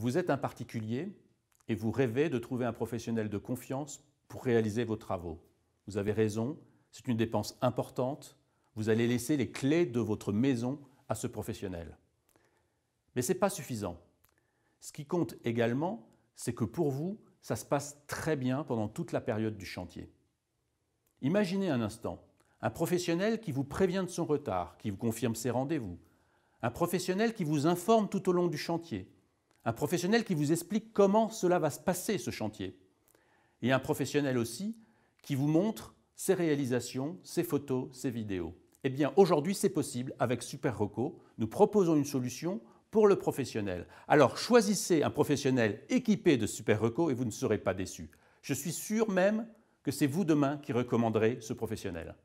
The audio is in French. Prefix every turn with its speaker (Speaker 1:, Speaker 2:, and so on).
Speaker 1: Vous êtes un particulier et vous rêvez de trouver un professionnel de confiance pour réaliser vos travaux. Vous avez raison, c'est une dépense importante. Vous allez laisser les clés de votre maison à ce professionnel. Mais ce n'est pas suffisant. Ce qui compte également, c'est que pour vous, ça se passe très bien pendant toute la période du chantier. Imaginez un instant un professionnel qui vous prévient de son retard, qui vous confirme ses rendez-vous, un professionnel qui vous informe tout au long du chantier, un professionnel qui vous explique comment cela va se passer, ce chantier. Et un professionnel aussi qui vous montre ses réalisations, ses photos, ses vidéos. Eh bien, aujourd'hui, c'est possible avec Super Nous proposons une solution pour le professionnel. Alors, choisissez un professionnel équipé de Super et vous ne serez pas déçu. Je suis sûr même que c'est vous demain qui recommanderez ce professionnel.